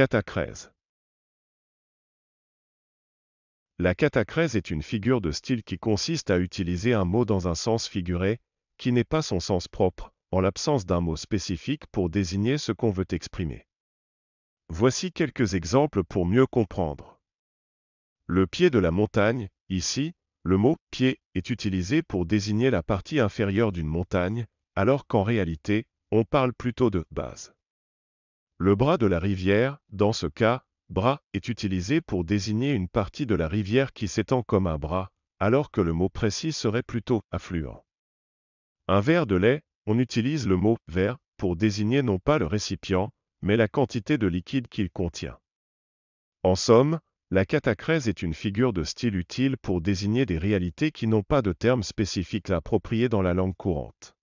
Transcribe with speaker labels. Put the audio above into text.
Speaker 1: Catacrèse
Speaker 2: La catacrèse est une figure de style qui consiste à utiliser un mot dans un sens figuré, qui n'est pas son sens propre, en l'absence d'un mot spécifique pour désigner ce qu'on veut exprimer. Voici quelques exemples pour mieux comprendre. Le pied de la montagne, ici, le mot « pied » est utilisé pour désigner la partie inférieure d'une montagne, alors qu'en réalité, on parle plutôt de « base ». Le bras de la rivière, dans ce cas, bras, est utilisé pour désigner une partie de la rivière qui s'étend comme un bras, alors que le mot précis serait plutôt affluent. Un verre de lait, on utilise le mot verre pour désigner non pas le récipient, mais la quantité de liquide qu'il contient. En somme, la catacrèse est une figure de style utile pour désigner des réalités qui n'ont pas de terme spécifique approprié dans la langue
Speaker 1: courante.